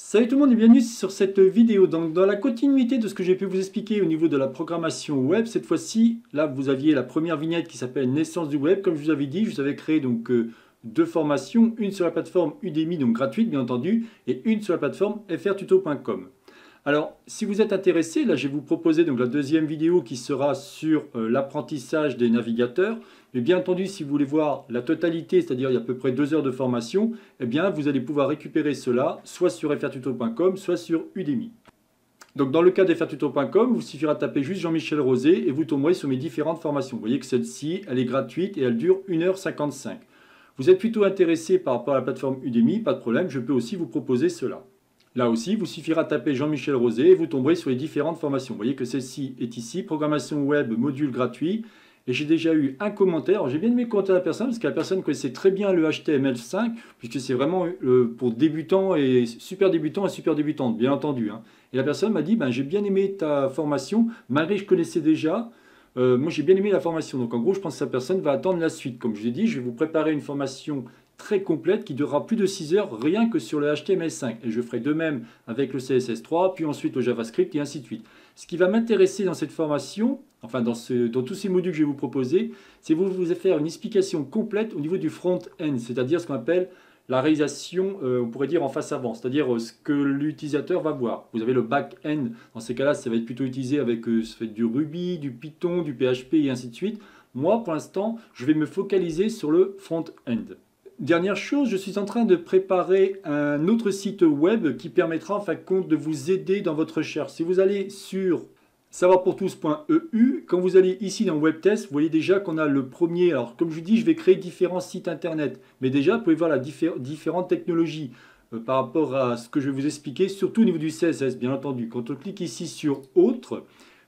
Salut tout le monde et bienvenue sur cette vidéo. Donc dans la continuité de ce que j'ai pu vous expliquer au niveau de la programmation web, cette fois-ci, là vous aviez la première vignette qui s'appelle Naissance du web. Comme je vous avais dit, je vous avais créé donc euh, deux formations, une sur la plateforme Udemy, donc gratuite bien entendu, et une sur la plateforme frtuto.com. Alors, si vous êtes intéressé, là, je vais vous proposer donc, la deuxième vidéo qui sera sur euh, l'apprentissage des navigateurs. Mais bien entendu, si vous voulez voir la totalité, c'est-à-dire il y a à peu près deux heures de formation, eh bien, vous allez pouvoir récupérer cela soit sur frtuto.com, soit sur Udemy. Donc dans le cas d'FRTuto.com, vous suffira de taper juste Jean-Michel Rosé et vous tomberez sur mes différentes formations. Vous voyez que celle-ci, elle est gratuite et elle dure 1h55. Vous êtes plutôt intéressé par rapport à la plateforme Udemy, pas de problème, je peux aussi vous proposer cela. Là aussi, vous suffira de taper Jean-Michel Rosé et vous tomberez sur les différentes formations. Vous voyez que celle-ci est ici, programmation web, module gratuit. Et j'ai déjà eu un commentaire. J'ai bien aimé commentaire de la personne parce que la personne connaissait très bien le HTML5 puisque c'est vraiment euh, pour débutants et super débutants et super débutantes, bien entendu. Hein. Et la personne m'a dit ben, j'ai bien aimé ta formation, malgré que je connaissais déjà. Euh, moi, j'ai bien aimé la formation. Donc, en gros, je pense que la personne va attendre la suite. Comme je l'ai dit, je vais vous préparer une formation très complète qui durera plus de 6 heures rien que sur le HTML5. Et je ferai de même avec le CSS3, puis ensuite le JavaScript et ainsi de suite. Ce qui va m'intéresser dans cette formation, enfin dans, tous ces modules que je vais vous proposer, c'est vous, vous faire une explication complète au niveau du front-end, c'est-à-dire ce qu'on appelle la réalisation, euh, on pourrait dire en face avant, c'est-à-dire euh, ce que l'utilisateur va voir. Vous avez le back-end, dans ces cas-là, ça va être plutôt utilisé avec fait euh, du Ruby, du Python, du PHP et ainsi de suite. Moi, pour l'instant, je vais me focaliser sur le front-end. Dernière chose, je suis en train de préparer un autre site web qui permettra en fin de compte de vous aider dans votre recherche. Si vous allez sur savoirpourtous.eu, quand vous allez ici dans WebTest, vous voyez déjà qu'on a le premier. Alors comme je vous dis, je vais créer différents sites internet, mais déjà vous pouvez voir la différentes technologies euh, par rapport à ce que je vais vous expliquer, surtout au niveau du CSS bien entendu. Quand on clique ici sur Autres,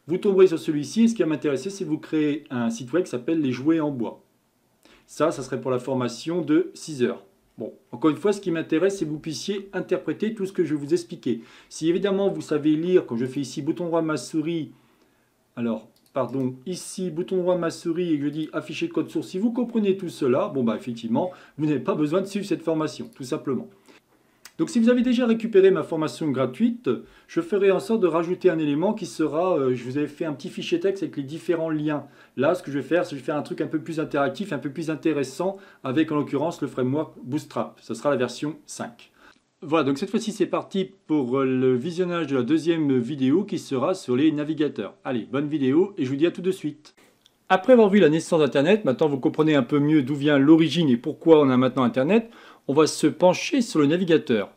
vous tomberez sur celui-ci et ce qui va m'intéresser c'est de vous créer un site web qui s'appelle Les Jouets en bois. Ça, ça serait pour la formation de 6 heures. Bon, encore une fois, ce qui m'intéresse, c'est que vous puissiez interpréter tout ce que je vais vous expliquer. Si évidemment vous savez lire, quand je fais ici bouton droit ma souris, alors, pardon, ici bouton droit ma souris et je dis afficher code source, si vous comprenez tout cela, bon bah effectivement, vous n'avez pas besoin de suivre cette formation, tout simplement. Donc si vous avez déjà récupéré ma formation gratuite, je ferai en sorte de rajouter un élément qui sera, euh, je vous avais fait un petit fichier texte avec les différents liens. Là, ce que je vais faire, c'est je vais faire un truc un peu plus interactif, un peu plus intéressant, avec en l'occurrence le framework Bootstrap. Ce sera la version 5. Voilà, donc cette fois-ci, c'est parti pour euh, le visionnage de la deuxième vidéo qui sera sur les navigateurs. Allez, bonne vidéo et je vous dis à tout de suite. Après avoir vu la naissance d'Internet, maintenant vous comprenez un peu mieux d'où vient l'origine et pourquoi on a maintenant Internet, on va se pencher sur le navigateur.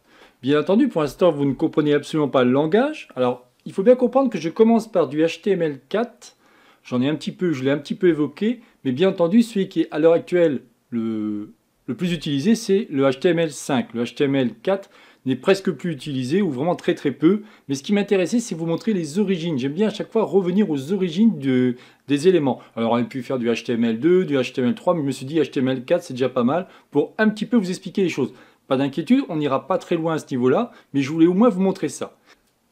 Bien entendu, pour l'instant, vous ne comprenez absolument pas le langage. Alors, il faut bien comprendre que je commence par du HTML4. J'en ai un petit peu, je l'ai un petit peu évoqué, mais bien entendu, celui qui est à l'heure actuelle le le plus utilisé, c'est le HTML5. Le HTML4 n'est presque plus utilisé ou vraiment très très peu. Mais ce qui m'intéressait, c'est vous montrer les origines. J'aime bien à chaque fois revenir aux origines des éléments. Alors on a pu faire du HTML2, du HTML3, mais je me suis dit HTML4 c'est déjà pas mal pour un petit peu vous expliquer les choses. Pas d'inquiétude, on n'ira pas très loin à ce niveau-là, mais je voulais au moins vous montrer ça.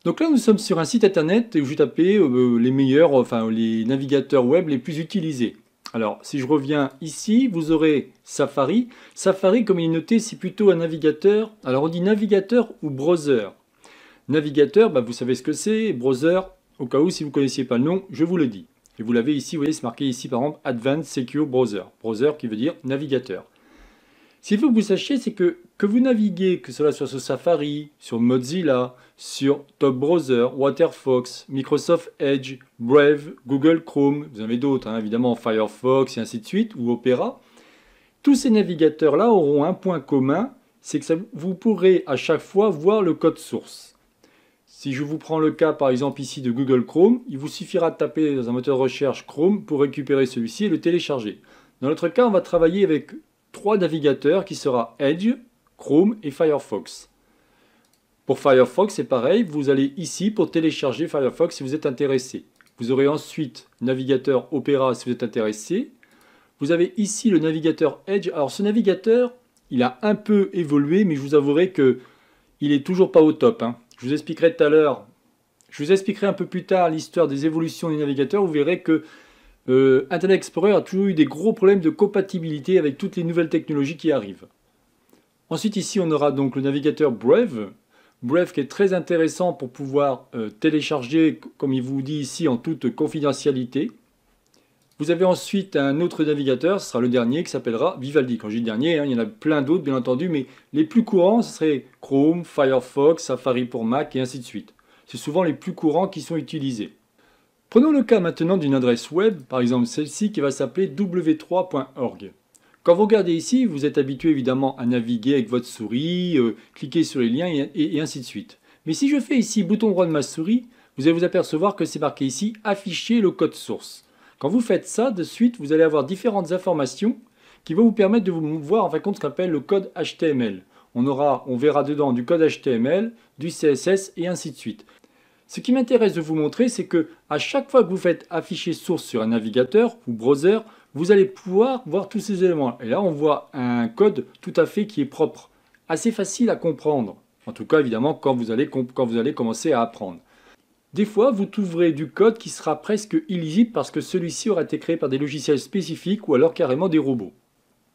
Donc là, nous sommes sur un site internet où j'ai tapé euh, les meilleurs, enfin les navigateurs web les plus utilisés. Alors, si je reviens ici, vous aurez Safari. Safari, comme il est noté, c'est plutôt un navigateur. Alors, on dit navigateur ou browser. Navigateur, bah, vous savez ce que c'est. Browser, au cas où, si vous ne connaissiez pas le nom, je vous le dis. Et vous l'avez ici, vous voyez, c'est marqué ici, par exemple, Advanced Secure Browser. Browser qui veut dire navigateur. Ce qu'il faut que vous sachiez, c'est que que vous naviguez, que cela soit sur Safari, sur Mozilla, sur Top Browser, Waterfox, Microsoft Edge, Brave, Google Chrome, vous en avez d'autres, hein, évidemment Firefox et ainsi de suite, ou Opera, tous ces navigateurs-là auront un point commun, c'est que vous pourrez à chaque fois voir le code source. Si je vous prends le cas par exemple ici de Google Chrome, il vous suffira de taper dans un moteur de recherche Chrome pour récupérer celui-ci et le télécharger. Dans notre cas, on va travailler avec navigateurs qui sera Edge, Chrome et Firefox. Pour Firefox, c'est pareil, vous allez ici pour télécharger Firefox si vous êtes intéressé. Vous aurez ensuite navigateur Opera si vous êtes intéressé. Vous avez ici le navigateur Edge. Alors ce navigateur, il a un peu évolué, mais je vous avouerai que il est toujours pas au top. Hein. Je vous expliquerai tout à l'heure, je vous expliquerai un peu plus tard l'histoire des évolutions du navigateur. Vous verrez que euh, Internet Explorer a toujours eu des gros problèmes de compatibilité avec toutes les nouvelles technologies qui arrivent. Ensuite ici on aura donc le navigateur Brave, Brave qui est très intéressant pour pouvoir euh, télécharger comme il vous dit ici en toute confidentialité. Vous avez ensuite un autre navigateur, ce sera le dernier qui s'appellera Vivaldi. Quand je dis dernier, hein, il y en a plein d'autres bien entendu, mais les plus courants ce serait Chrome, Firefox, Safari pour Mac et ainsi de suite. C'est souvent les plus courants qui sont utilisés. Prenons le cas maintenant d'une adresse web, par exemple celle-ci qui va s'appeler w3.org. Quand vous regardez ici, vous êtes habitué évidemment à naviguer avec votre souris, euh, cliquer sur les liens et, ainsi de suite. Mais si je fais ici bouton droit de ma souris, vous allez vous apercevoir que c'est marqué ici afficher le code source. Quand vous faites ça, de suite, vous allez avoir différentes informations qui vont vous permettre de vous voir en fin ce qu'on appelle le code HTML. On, aura, on verra dedans du code HTML, du CSS et ainsi de suite. Ce qui m'intéresse de vous montrer, c'est que à chaque fois que vous faites afficher source sur un navigateur ou browser, vous allez pouvoir voir tous ces éléments. Et là, on voit un code tout à fait qui est propre, assez facile à comprendre. En tout cas, évidemment, quand vous allez, quand vous allez commencer à apprendre. Des fois, vous trouverez du code qui sera presque illisible parce que celui-ci aura été créé par des logiciels spécifiques ou alors carrément des robots.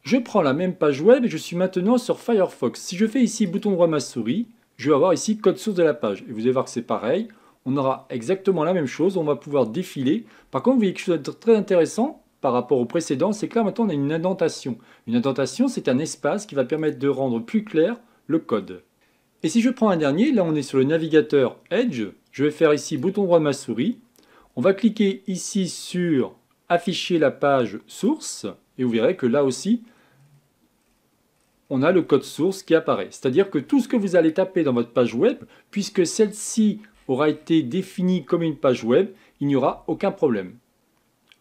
Je prends la même page web et je suis maintenant sur Firefox. Si je fais ici bouton droit ma souris, je vais avoir ici code source de la page. Et vous allez voir que c'est pareil on aura exactement la même chose, on va pouvoir défiler. Par contre, vous voyez quelque chose de très intéressant par rapport au précédent, c'est que là maintenant on a une indentation. Une indentation, c'est un espace qui va permettre de rendre plus clair le code. Et si je prends un dernier, là on est sur le navigateur Edge, je vais faire ici bouton droit de ma souris, on va cliquer ici sur afficher la page source, et vous verrez que là aussi, on a le code source qui apparaît. C'est-à-dire que tout ce que vous allez taper dans votre page web, puisque celle-ci aura été définie comme une page web, il n'y aura aucun problème.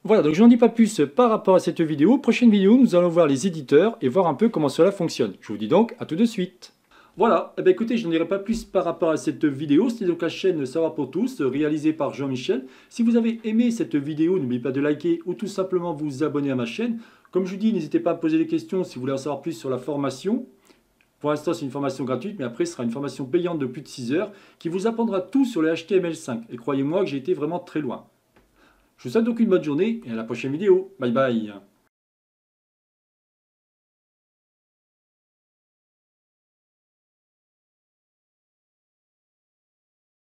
Voilà, donc je n'en dis pas plus par rapport à cette vidéo. Prochaine vidéo, nous allons voir les éditeurs et voir un peu comment cela fonctionne. Je vous dis donc à tout de suite. Voilà, eh bien, écoutez, je n'en dirai pas plus par rapport à cette vidéo. C'était donc la chaîne Savoir pour tous, réalisée par Jean-Michel. Si vous avez aimé cette vidéo, n'oubliez pas de liker ou tout simplement vous abonner à ma chaîne. Comme je vous dis, n'hésitez pas à poser des questions si vous voulez en savoir plus sur la formation pour l'instant, c'est une formation gratuite, mais après, ce sera une formation payante de plus de 6 heures qui vous apprendra tout sur le HTML5. Et croyez-moi que j'ai été vraiment très loin. Je vous souhaite donc une bonne journée et à la prochaine vidéo. Bye bye